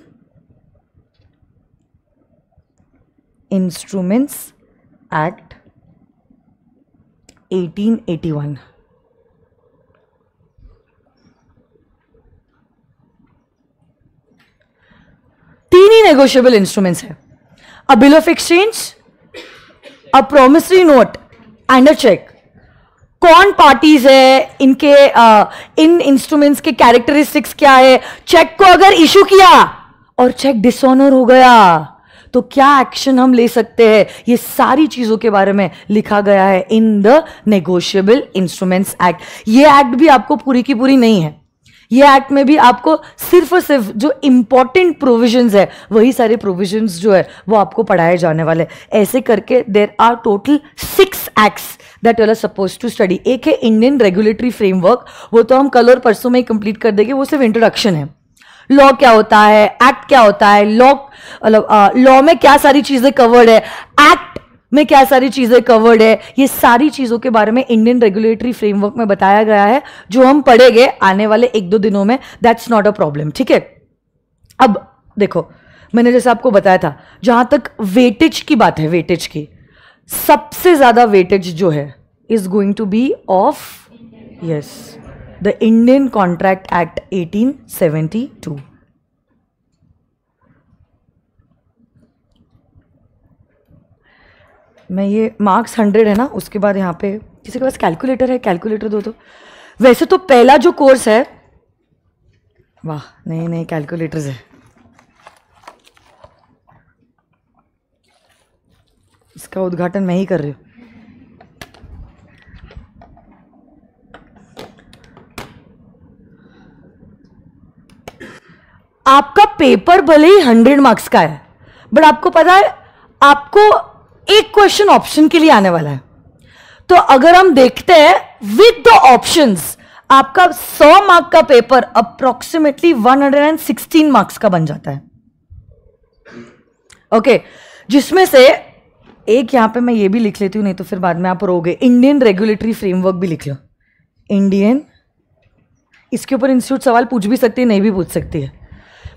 instruments act 1881 तीन ही नेगोशियबल इंस्ट्रूमेंट्स है a bill of exchange a promissory note and a cheque कौन पार्टीज है इनके आ, इन इंस्ट्रूमेंट्स के कैरेक्टरिस्टिक्स क्या है चेक को अगर इश्यू किया और चेक डिसऑनर हो गया तो क्या एक्शन हम ले सकते हैं ये सारी चीजों के बारे में लिखा गया है in the negotiable instruments act ये एक्ट भी आपको पूरी की पूरी नहीं है ये एक्ट में भी आपको सिर्फ और सिर्फ जो इंपॉर्टेंट प्रोविजन है वही सारे प्रोविजन जो है वो आपको पढ़ाए जाने वाले ऐसे करके there are total six acts that we'll are suppose to study एक है इंडियन रेगुलेटरी फ्रेमवर्क वो तो हम कल और परसों में कंप्लीट कर देंगे वो सिर्फ इंट्रोडक्शन है लॉ क्या होता है एक्ट क्या होता है लॉ मतलब लॉ uh, में क्या सारी चीज़ें कवर्ड है एक्ट में क्या सारी चीज़ें कवर्ड है ये सारी चीज़ों के बारे में इंडियन रेगुलेटरी फ्रेमवर्क में बताया गया है जो हम पढ़ेंगे आने वाले एक दो दिनों में दैट्स नॉट अ प्रॉब्लम ठीक है अब देखो मैंने जैसे आपको बताया था जहाँ तक वेटेज की बात है वेटेज की सबसे ज़्यादा वेटेज जो है is going to be of yes the Indian contract act 1872 मैं ये मार्क्स हंड्रेड है ना उसके बाद यहाँ पे किसी के पास कैलकुलेटर है कैलकुलेटर दो तो वैसे तो पहला जो कोर्स है वाह नहीं नहीं कैलकुलेटर्स है इसका उद्घाटन मैं ही कर रही हूं आपका पेपर भले ही हंड्रेड मार्क्स का है बट आपको पता है आपको एक क्वेश्चन ऑप्शन के लिए आने वाला है तो अगर हम देखते हैं विद द ऑप्शंस आपका 100 मार्क का पेपर अप्रोक्सीमेटली 116 मार्क्स का बन जाता है ओके okay, जिसमें से एक यहाँ पे मैं ये भी लिख लेती हूँ नहीं तो फिर बाद में आप रोगे इंडियन रेगुलेटरी फ्रेमवर्क भी लिख लो इंडियन इसके ऊपर इंस्टीट्यूट सवाल पूछ भी सकती है नहीं भी पूछ सकती है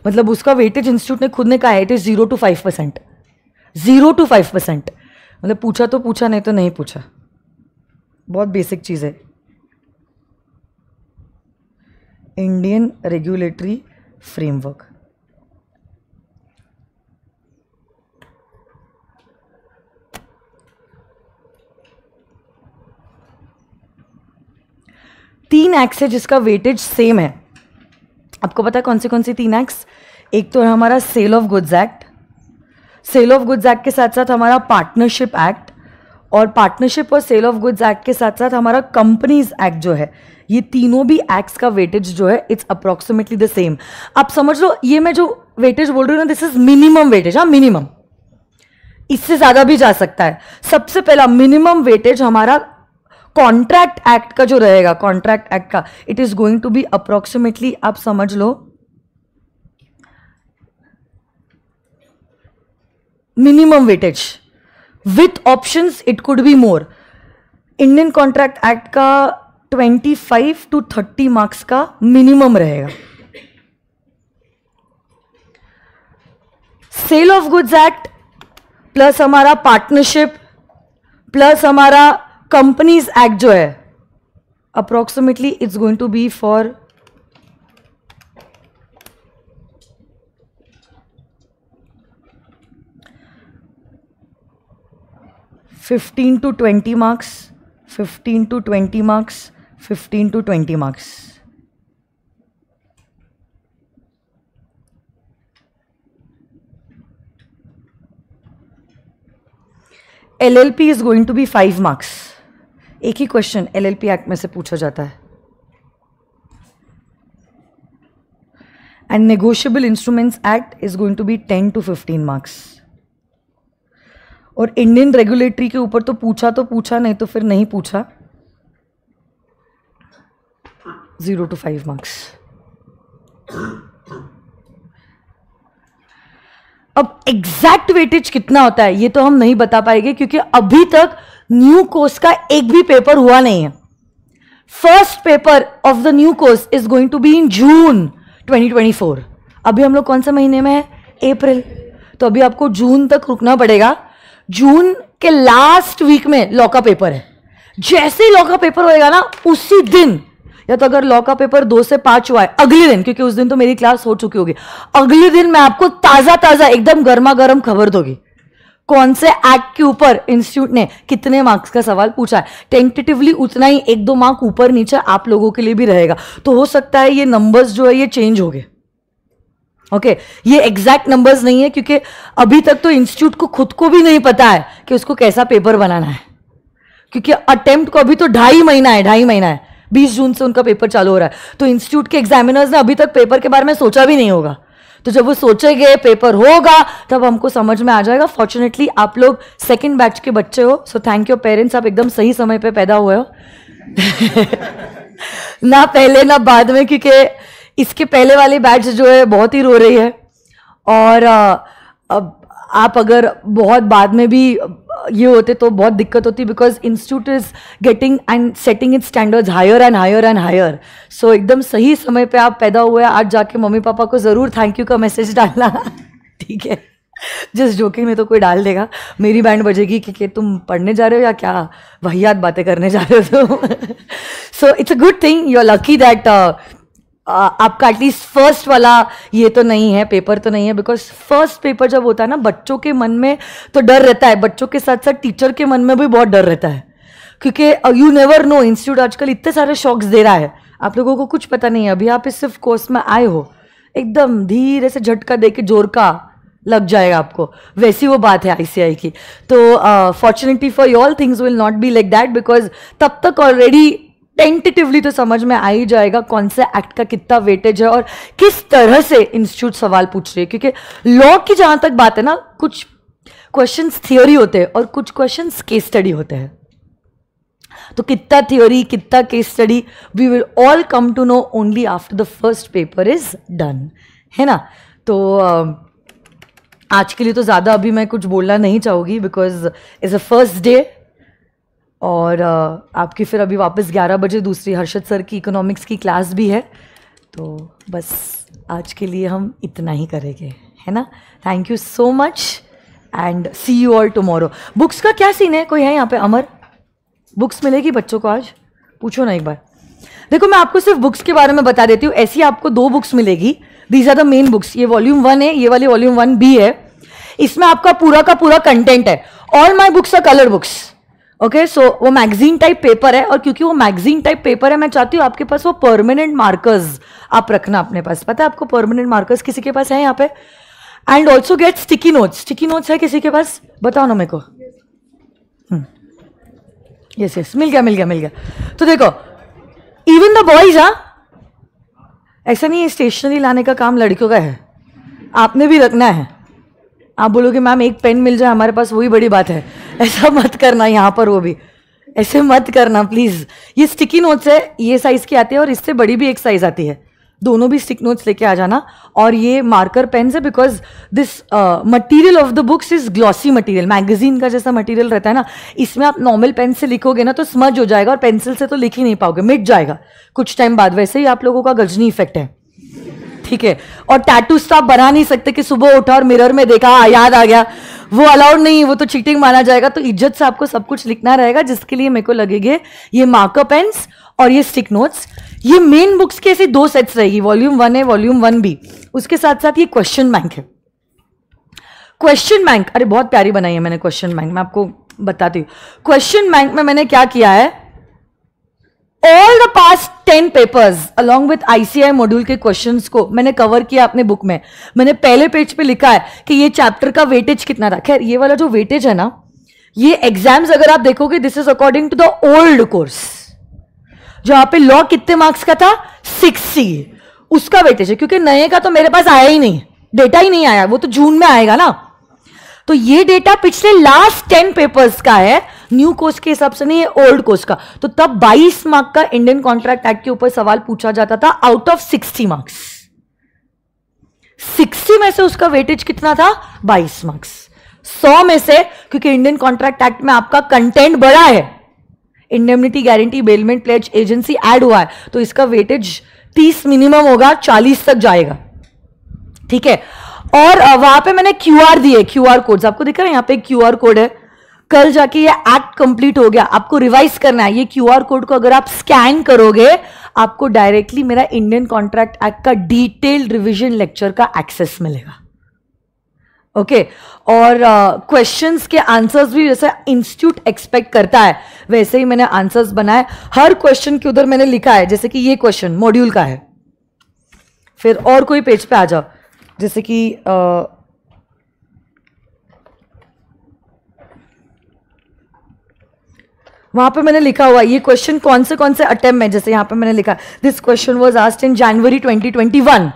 मतलब उसका वेटेज इंस्टीट्यूट ने खुद ने कहा है it is zero to five percent zero to five percent मतलब पूछा तो पूछा नहीं तो नहीं पूछा बहुत बेसिक चीज़ है इंडियन रेगुलेटरी फ्रेमवर्क तीन एक्स है जिसका वेटेज सेम है आपको पता है कौन से कौन से तीन एक्स एक तो है हमारा sale of goods act sale of goods act के साथ साथ हमारा पार्टनरशिप एक्ट और पार्टनरशिप और सेल ऑफ गुड्स एक्ट के साथ साथ हमारा कंपनीज एक्ट जो है ये तीनों भी एक्ट्स का वेटेज जो है इट्स अप्रोक्सीमेटली द सेम आप समझ लो ये मैं जो वेटेज बोल रही हूँ ना दिस इज मिनिमम वेटेज हाँ मिनिमम इससे ज़्यादा भी जा सकता है सबसे पहला मिनिमम वेटेज हमारा कॉन्ट्रैक्ट एक्ट का जो रहेगा कॉन्ट्रैक्ट एक्ट का it is going to be approximately आप समझ लो minimum weightage with option it could be more Indian contract act का 25 टू 30 मार्क्स का मिनिमम रहेगा sale of goods act plus हमारा पार्टनरशिप प्लस हमारा कंपनीज एक्ट जो है approximately it's going to be for fifteen to twenty marks fifteen to twenty marks fifteen to twenty marks LLP is going to be 5 marks. एक ही क्वेश्चन एलएलपी एक्ट में से पूछा जाता है and negotiable instruments act is going to be ten to fifteen marks और इंडियन रेगुलेटरी के ऊपर तो पूछा तो पूछा नहीं तो फिर नहीं पूछा जीरो टू फाइव मार्क्स अब एग्जैक्ट वेटेज कितना होता है ये तो हम नहीं बता पाएंगे क्योंकि अभी तक न्यू कोर्स का एक भी पेपर हुआ नहीं है first paper of the new course is going to be in June 2024 अभी हम लोग कौन से महीने में है अप्रैल तो अभी आपको जून तक रुकना पड़ेगा जून के लास्ट वीक में लॉ का पेपर है जैसे ही लॉ का पेपर होएगा ना उसी दिन या तो अगर लॉ का पेपर दो से पांच हुआ है अगले दिन क्योंकि उस दिन तो मेरी क्लास हो चुकी होगी अगले दिन मैं आपको ताज़ा ताज़ा एकदम गर्मा गर्म खबर दोगी कौन से एक्ट के ऊपर इंस्टीट्यूट ने कितने मार्क्स का सवाल पूछा है टेंटेटिवली उतना ही एक दो मार्क ऊपर नीचे आप लोगों के लिए भी रहेगा तो हो सकता है ये नंबर्स जो है ये चेंज हो गए ओके okay, ये एग्जैक्ट नंबर्स नहीं है क्योंकि अभी तक तो इंस्टीट्यूट को खुद को भी नहीं पता है कि उसको कैसा पेपर बनाना है क्योंकि अटेम्प्ट को अभी तो ढाई महीना है ढाई महीना है बीस जून से उनका पेपर चालू हो रहा है तो इंस्टीट्यूट के एग्जामिनर्स ने अभी तक पेपर के बारे में सोचा भी नहीं होगा तो जब वो सोचेंगे पेपर होगा तब हमको समझ में आ जाएगा फॉर्चुनेटली आप लोग सेकेंड बैच के बच्चे हो सो थैंक यू पेरेंट्स आप एकदम सही समय पर पैदा हुए हो [LAUGHS] ना पहले ना बाद में क्योंकि इसके पहले वाले बैच जो है बहुत ही रो रही है और आ, अब आप अगर बहुत बाद में भी ये होते तो बहुत दिक्कत होती because institute is getting and setting it standards higher and higher and higher so एकदम सही समय पे आप पैदा हुए आज जाके मम्मी पापा को ज़रूर थैंक यू का मैसेज डालना [LAUGHS] ठीक है जिस जोकिंग में तो कोई डाल देगा मेरी बैंड बजेगी कि, कि तुम पढ़ने जा रहे हो या क्या वही बातें करने जा रहे हो so it's a good thing you are lucky that आपका एटलीस्ट फर्स्ट वाला ये तो नहीं है पेपर तो नहीं है बिकॉज फर्स्ट पेपर जब होता है ना बच्चों के मन में तो डर रहता है बच्चों के साथ साथ टीचर के मन में भी बहुत डर रहता है क्योंकि यू नेवर नो इंस्टीट्यूट आजकल इतने सारे शॉक्स दे रहा है आप लोगों को कुछ पता नहीं है अभी आप इस सिर्फ कोर्स में आए हो एकदम धीरे से झटका दे के जोर का लग जाएगा आपको वैसी वो बात है आईसीआई की तो fortunately for your things will not be like that because तब तक ऑलरेडी टेंटेटिवली तो समझ में आ ही जाएगा कौन से एक्ट का कितना वेटेज है और किस तरह से इंस्टीट्यूट सवाल पूछ रही है क्योंकि लॉ की जहां तक बात है ना कुछ क्वेश्चन थियोरी होते हैं और कुछ क्वेश्चन केस स्टडी होते हैं तो कितना थियोरी कितना case study we will all come to know only after the first paper is done है ना तो आज के लिए तो ज़्यादा अभी मैं कुछ बोलना नहीं चाहूंगी because is a first day और आपकी फिर अभी वापस 11 बजे दूसरी हर्षद सर की इकोनॉमिक्स की क्लास भी है तो बस आज के लिए हम इतना ही करेंगे है ना thank you so much and see you all tomorrow books का क्या सीन है कोई है यहाँ पे अमर बुक्स मिलेगी बच्चों को आज पूछो ना एक बार देखो मैं आपको सिर्फ बुक्स के बारे में बता देती हूँ ऐसी आपको दो बुक्स मिलेगी these are the main books ये वॉल्यूम वन है ये वाली वॉल्यूम वन बी है इसमें आपका पूरा का पूरा कंटेंट है all my books are colour books okay so वो मैगजीन टाइप पेपर है और क्योंकि वो मैगजीन टाइप पेपर है मैं चाहती हूँ आपके पास वो परमानेंट मार्कर्स आप रखना अपने पास पता है आपको परमानेंट मार्कर्स किसी के पास है यहाँ पे and also get sticky notes sticky notes है किसी के पास बताओ ना मेरे को यस हम्म। यस मिल गया मिल गया मिल गया तो देखो इवन द बॉयज हाँ ऐसा नहीं है स्टेशनरी लाने का काम लड़कियों का है आपने भी रखना है आप बोलोगे मैम एक पेन मिल जाए हमारे पास वही बड़ी बात है ऐसा मत करना यहाँ पर वो भी ऐसे मत करना प्लीज़ ये स्टिकी नोट्स है ये साइज़ की आती है और इससे बड़ी भी एक साइज़ आती है दोनों भी स्टिक नोट्स लेके आ जाना और ये मार्कर पेन है because this material of the books is glossy material magazine का जैसा मटेरियल रहता है ना इसमें आप नॉर्मल पेन से लिखोगे ना तो स्मज हो जाएगा और पेंसिल से तो लिख ही नहीं पाओगे मिट जाएगा कुछ टाइम बाद वैसे ही आप लोगों का गजनी इफेक्ट है ठीक है और टैटूस तो आप बना नहीं सकते कि सुबह उठा और मिरर में देखा हाँ, याद आ गया वो अलाउड नहीं वो तो चीटिंग माना जाएगा तो इज्जत से आपको सब कुछ लिखना रहेगा जिसके लिए मेरे को लगेगे ये मार्कअप पेन्स और ये स्टिक नोट्स ये मेन बुक्स के ऐसे दो सेट्स रहेगी वॉल्यूम वन है वॉल्यूम वन बी उसके साथ साथ ये क्वेश्चन बैंक है क्वेश्चन बैंक अरे बहुत प्यारी बनाई है मैंने क्वेश्चन बैंक मैं आपको बताती हूँ क्वेश्चन बैंक में मैंने क्या किया है all the past ten papers along with ICI module के क्वेश्चन को मैंने कवर किया अपने बुक में मैंने पहले पेज पे लिखा है कि ये चैप्टर का वेटेज कितना था खैर ये वाला जो वेटेज है ना ये एग्जाम्स अगर आप देखोगे this is according to the old course जहां पे लॉ कितने मार्क्स का था सिक्सटी उसका वेटेज है क्योंकि नए का तो मेरे पास आया ही नहीं डेटा ही नहीं आया वो तो जून में आएगा ना तो ये डेटा पिछले लास्ट टेन पेपर्स का है न्यू कोर्स के हिसाब से नहीं है ओल्ड कोस्ट का तो तब 22 मार्क का इंडियन कॉन्ट्रैक्ट एक्ट के ऊपर सवाल पूछा जाता था आउट ऑफ 60 मार्क्स 60 में से उसका वेटेज कितना था 22 मार्क्स 100 में से क्योंकि इंडियन कॉन्ट्रैक्ट एक्ट में आपका कंटेंट बड़ा है indemnity guarantee bailment pledge agency add हुआ है तो इसका वेटेज तीस मिनिमम होगा चालीस तक जाएगा ठीक है और वहां पे मैंने क्यू आर दिए क्यू आर कोड्स आपको दिख रहा है यहां पे क्यू आर कोड है कल जाके ये एक्ट कंप्लीट हो गया आपको रिवाइज करना है ये क्यूआर कोड को अगर आप स्कैन करोगे आपको डायरेक्टली मेरा इंडियन कॉन्ट्रैक्ट एक्ट का डिटेल्ड रिविजन लेक्चर का एक्सेस मिलेगा ओके okay. और क्वेश्चंस uh, के आंसर्स भी जैसे इंस्टीट्यूट एक्सपेक्ट करता है वैसे ही मैंने आंसर्स बनाए हर क्वेश्चन के उधर मैंने लिखा है जैसे कि ये क्वेश्चन मॉड्यूल का है फिर और कोई पेज पे आ जाओ जैसे कि uh, वहां पे मैंने लिखा हुआ ये क्वेश्चन कौन से कौन से अटेम्प्ट है जैसे यहां पे मैंने लिखा this question was asked in January 2021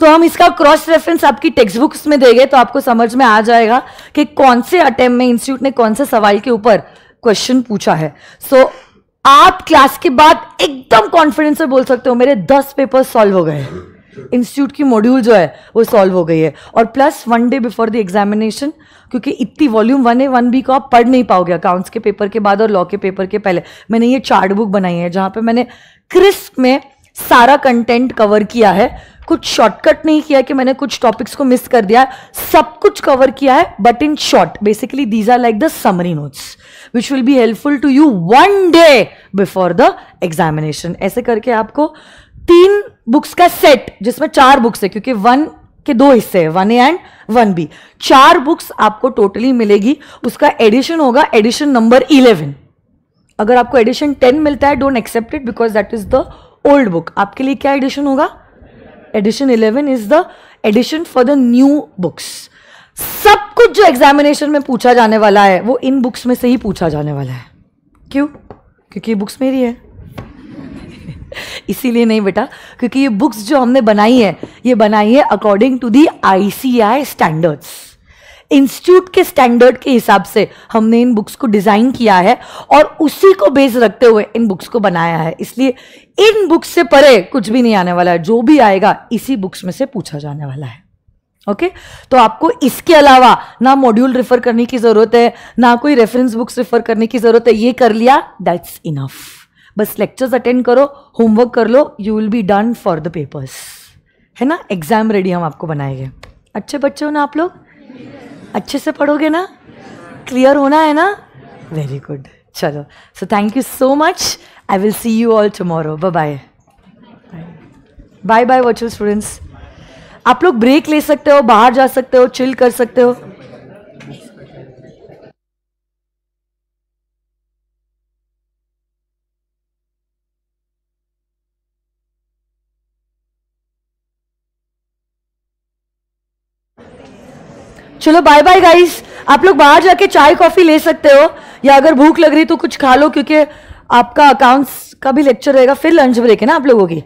तो हम इसका क्रॉस रेफरेंस आपकी टेक्स्ट बुक्स में देंगे तो आपको समझ में आ जाएगा कि कौन से अटेम्प्ट में इंस्टीट्यूट ने कौन से सवाल के ऊपर क्वेश्चन पूछा है सो so, आप क्लास के बाद एकदम कॉन्फिडेंस से बोल सकते हो मेरे दस पेपर सॉल्व हो गए इंस्टीट्यूट की मॉड्यूल जो है वो सॉल्व हो गई है और plus one day before the examination क्योंकि इतनी volume one A one B को आप पढ़ नहीं पाओगे अकाउंट्स के पेपर के बाद और लॉ के पेपर के पहले मैंने ये चार्ट बुक बनाई है जहां पे मैंने क्रिस्प में सारा कंटेंट कवर किया है कुछ शॉर्टकट नहीं किया कि मैंने कुछ टॉपिक्स को मिस कर दिया है सब कुछ कवर किया है but in short basically these are like the summary notes which will be helpful to you one day before the examination ऐसे करके आपको तीन बुक्स का सेट जिसमें चार बुक्स है क्योंकि वन के दो हिस्से हैं one A and one B चार बुक्स आपको टोटली मिलेगी उसका एडिशन होगा एडिशन नंबर इलेवन अगर आपको एडिशन टेन मिलता है don't accept it because that is the old book आपके लिए क्या एडिशन होगा edition eleven is the edition for the new books सब कुछ जो एग्जामिनेशन में पूछा जाने वाला है वो इन बुक्स में से ही पूछा जाने वाला है क्यों क्योंकि बुक्स मेरी है इसीलिए नहीं बेटा क्योंकि ये बुक्स जो हमने बनाई है ये बनाई है according to the ICI standards institute के स्टैंडर्ड के हिसाब से हमने इन बुक्स को डिज़ाइन किया है और उसी को बेस रखते हुए इन बुक्स को बनाया है इसलिए इन बुक्स से परे कुछ भी नहीं आने वाला है जो भी आएगा इसी बुक्स में से पूछा जाने वाला है ओके okay? तो आपको इसके अलावा ना मॉड्यूल रेफर करने की ज़रूरत है ना कोई रेफरेंस बुक्स रेफर करने की ज़रूरत है ये कर लिया दैट्स इनफ बस लेक्चर्स अटेंड करो होमवर्क कर लो you will be done for the papers है ना एग्जाम रेडी हम आपको बनाएंगे अच्छे बच्चे हो ना आप लोग अच्छे से पढ़ोगे ना क्लियर होना है ना वेरी गुड चलो so thank you so much I will see you all tomorrow bye bye bye virtual students आप लोग ब्रेक ले सकते हो बाहर जा सकते हो चिल कर सकते हो चलो बाय बाय गाइस आप लोग बाहर जाके चाय कॉफी ले सकते हो या अगर भूख लग रही तो कुछ खा लो क्योंकि आपका अकाउंट्स का भी लेक्चर रहेगा फिर लंच ब्रेक है ना आप लोगों की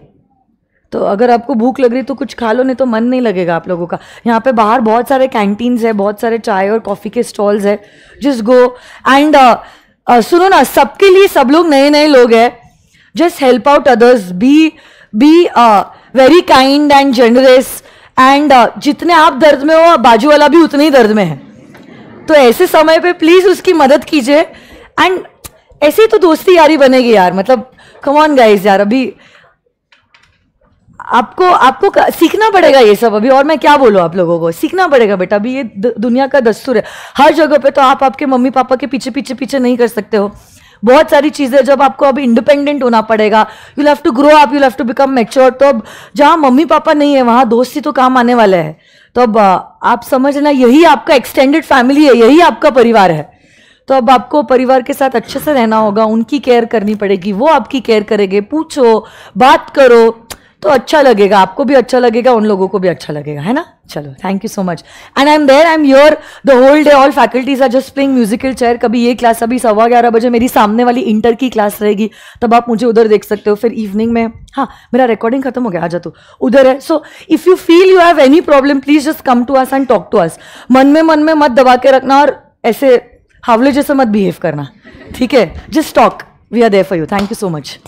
तो अगर आपको भूख लग रही तो कुछ खा लो नहीं तो मन नहीं लगेगा आप लोगों का यहाँ पे बाहर बहुत सारे कैंटीन्स है बहुत सारे चाय और कॉफ़ी के स्टॉल्स है जस्ट गो एंड सुनो ना सबके लिए सब लोग नए नए लोग हैं just help out others be be very kind and generous and uh, जितने आप दर्द में हो बाजू वाला भी उतने ही दर्द में है तो ऐसे समय पे प्लीज उसकी मदद कीजिए एंड ऐसी तो दोस्ती यारी बनेगी यार मतलब ऑन गाइस यार अभी आपको आपको सीखना पड़ेगा ये सब अभी और मैं क्या बोलूँ आप लोगों को सीखना पड़ेगा बेटा अभी ये दुनिया का दस्तूर है हर जगह पे तो आप आपके मम्मी पापा के पीछे पीछे पीछे नहीं कर सकते हो बहुत सारी चीज़ें जब आपको अब इंडिपेंडेंट होना पड़ेगा you have to grow up you have to become mature तो अब जहां मम्मी पापा नहीं है वहां दोस्त ही तो काम आने वाले हैं तो अब आप समझना यही आपका एक्सटेंडेड फैमिली है यही आपका परिवार है तो अब आपको परिवार के साथ अच्छे से रहना होगा उनकी केयर करनी पड़ेगी वो आपकी केयर करेंगे पूछो बात करो तो अच्छा लगेगा आपको भी अच्छा लगेगा उन लोगों को भी अच्छा लगेगा है ना चलो thank you so much and I am there I am your the whole day all faculties are just playing musical chair कभी ये क्लास अभी सवा ग्यारह बजे मेरी सामने वाली इंटर की क्लास रहेगी तब आप मुझे उधर देख सकते हो फिर इवनिंग में हाँ मेरा रिकॉर्डिंग खत्म हो गया आ जा तू उधर है so if you feel you have any problem please just come to us and talk to us मन में मन में मत दबा के रखना और ऐसे हावले जैसे मत बिहेव करना ठीक है just talk we are there for you thank you so much